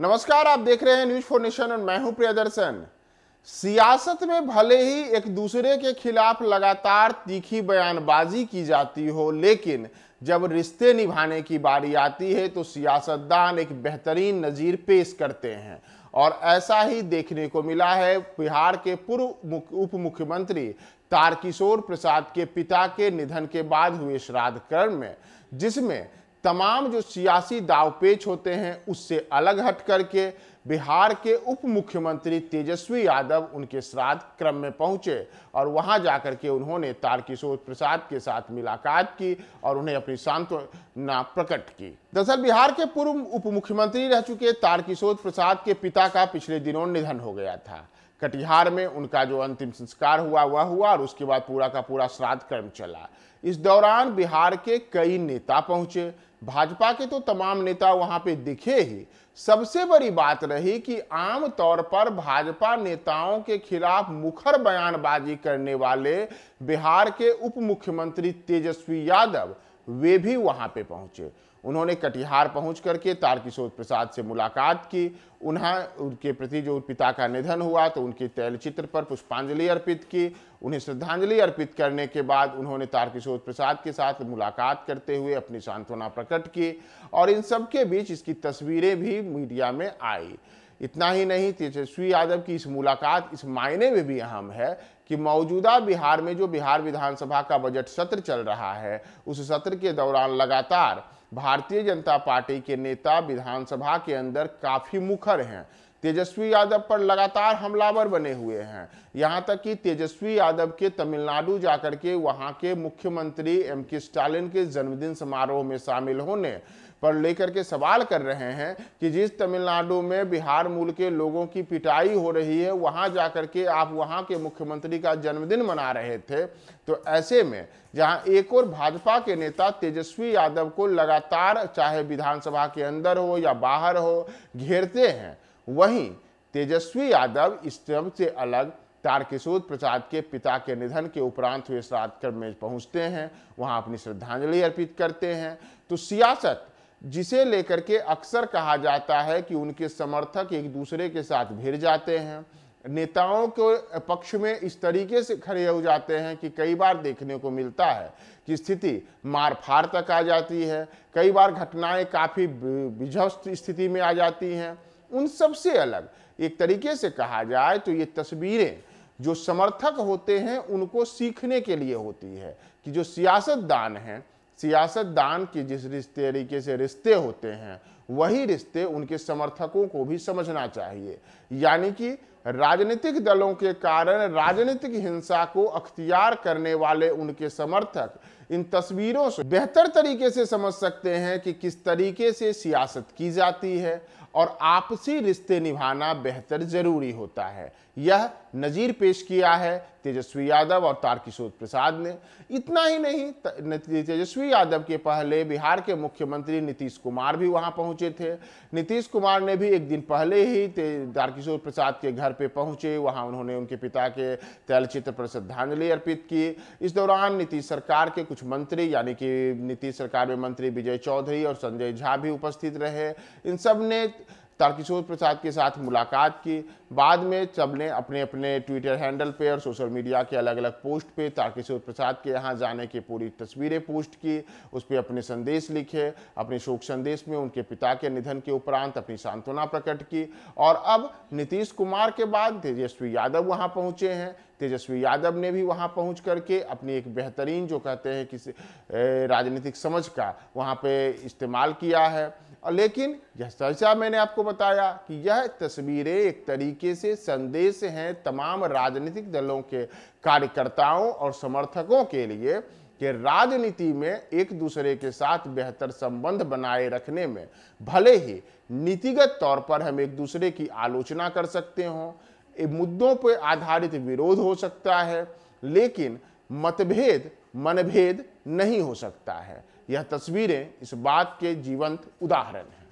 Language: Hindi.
नमस्कार आप देख रहे हैं न्यूज फॉर नेशन और मैं हूं प्रियदर्शन सियासत में भले ही एक दूसरे के खिलाफ लगातार तीखी बयानबाजी की जाती हो लेकिन जब रिश्ते निभाने की बारी आती है तो सियासतदान एक बेहतरीन नज़ीर पेश करते हैं और ऐसा ही देखने को मिला है बिहार के पूर्व उप मुख्यमंत्री तारकिशोर प्रसाद के पिता के निधन के बाद हुए श्राद्ध कर्म में जिसमें तमाम जो सियासी दावपेच होते हैं उससे अलग हट करके बिहार के उप मुख्यमंत्री तेजस्वी यादव उनके श्राद्ध क्रम में पहुंचे और वहां जाकर के उन्होंने तारकिशोर प्रसाद के साथ मुलाकात की और उन्हें अपनी सांत्वना प्रकट की दरअसल बिहार के पूर्व उप मुख्यमंत्री रह चुके तारकिशोर प्रसाद के पिता का पिछले दिनों निधन हो गया था कटिहार में उनका जो अंतिम संस्कार हुआ वह हुआ और उसके बाद पूरा का पूरा श्राद्ध कर्म चला इस दौरान बिहार के कई नेता पहुंचे भाजपा के तो तमाम नेता वहां पे दिखे ही सबसे बड़ी बात रही कि आम तौर पर भाजपा नेताओं के खिलाफ मुखर बयानबाजी करने वाले बिहार के उप मुख्यमंत्री तेजस्वी यादव वे भी वहां पे पहुंचे उन्होंने कटिहार पहुँच करके तारकिशोर प्रसाद से मुलाकात की उन्हें उनके प्रति जो पिता का निधन हुआ तो उनके तैलचित्र पर पुष्पांजलि अर्पित की उन्हें श्रद्धांजलि अर्पित करने के बाद उन्होंने तारकिशोर प्रसाद के साथ मुलाकात करते हुए अपनी सांत्वना प्रकट की और इन सब के बीच इसकी तस्वीरें भी मीडिया में आई इतना ही नहीं तेजस्वी यादव की इस मुलाकात इस मायने में भी अहम है कि मौजूदा बिहार में जो बिहार विधानसभा का बजट सत्र चल रहा है उस सत्र के दौरान लगातार भारतीय जनता पार्टी के नेता विधानसभा के अंदर काफ़ी मुखर हैं तेजस्वी यादव पर लगातार हमलावर बने हुए हैं यहाँ तक कि तेजस्वी यादव के तमिलनाडु जाकर के वहाँ के मुख्यमंत्री एम के स्टालिन के जन्मदिन समारोह में शामिल होने पर लेकर के सवाल कर रहे हैं कि जिस तमिलनाडु में बिहार मूल के लोगों की पिटाई हो रही है वहाँ जा कर के आप वहाँ के मुख्यमंत्री का जन्मदिन मना रहे थे तो ऐसे में जहां एक और भाजपा के नेता तेजस्वी यादव को लगातार चाहे विधानसभा के अंदर हो या बाहर हो घेरते हैं वहीं तेजस्वी यादव इस सब से अलग तारकिशोर प्रसाद के पिता के निधन के उपरांत वे श्राद्ध कर्म में पहुंचते हैं वहां अपनी श्रद्धांजलि अर्पित करते हैं तो सियासत जिसे लेकर के अक्सर कहा जाता है कि उनके समर्थक एक दूसरे के साथ भिड़ जाते हैं नेताओं के पक्ष में इस तरीके से खड़े हो जाते हैं कि कई बार देखने को मिलता है कि स्थिति मारफाड़ तक आ जाती है कई बार घटनाएं काफ़ी विध्वस्त स्थिति में आ जाती हैं उन सब से अलग एक तरीके से कहा जाए तो ये तस्वीरें जो समर्थक होते हैं उनको सीखने के लिए होती है कि जो सियासतदान हैं सियासतदान के जिस रिश्ते तरीके से रिश्ते होते हैं वही रिश्ते उनके समर्थकों को भी समझना चाहिए यानी कि राजनीतिक दलों के कारण राजनीतिक हिंसा को अख्तियार करने वाले उनके समर्थक इन तस्वीरों से बेहतर तरीके से समझ सकते हैं कि किस तरीके से सियासत की जाती है और आपसी रिश्ते निभाना बेहतर ज़रूरी होता है यह नज़ीर पेश किया है तेजस्वी यादव और तारकिशोर प्रसाद ने इतना ही नहीं तेजस्वी यादव के पहले बिहार के मुख्यमंत्री नीतीश कुमार भी वहां पहुंचे थे नीतीश कुमार ने भी एक दिन पहले ही तारकिशोर प्रसाद के घर पे पहुंचे वहां उन्होंने उनके पिता के तैलचित्र पर श्रद्धांजलि अर्पित की इस दौरान नीतीश सरकार के कुछ मंत्री यानी कि नीतीश सरकार में मंत्री विजय चौधरी और संजय झा भी उपस्थित रहे इन सब ने तारकिशोर प्रसाद के साथ मुलाकात की बाद में सब ने अपने अपने ट्विटर हैंडल पे और सोशल मीडिया के अलग अलग पोस्ट पे तारकिशोर प्रसाद के यहाँ जाने की पूरी तस्वीरें पोस्ट की उस पर अपने संदेश लिखे अपने शोक संदेश में उनके पिता के निधन के उपरांत अपनी सांत्वना प्रकट की और अब नीतीश कुमार के बाद तेजस्वी यादव वहाँ पहुँचे हैं तेजस्वी यादव ने भी वहाँ पहुँच करके अपनी एक बेहतरीन जो कहते हैं किसी राजनीतिक समझ का वहाँ पर इस्तेमाल किया है और लेकिन जैसा मैंने आपको बताया कि यह तस्वीरें एक तरीके से संदेश हैं तमाम राजनीतिक दलों के कार्यकर्ताओं और समर्थकों के लिए कि राजनीति में एक दूसरे के साथ बेहतर संबंध बनाए रखने में भले ही नीतिगत तौर पर हम एक दूसरे की आलोचना कर सकते हों मुद्दों पर आधारित विरोध हो सकता है लेकिन मतभेद मनभेद नहीं हो सकता है यह तस्वीरें इस बात के जीवंत उदाहरण हैं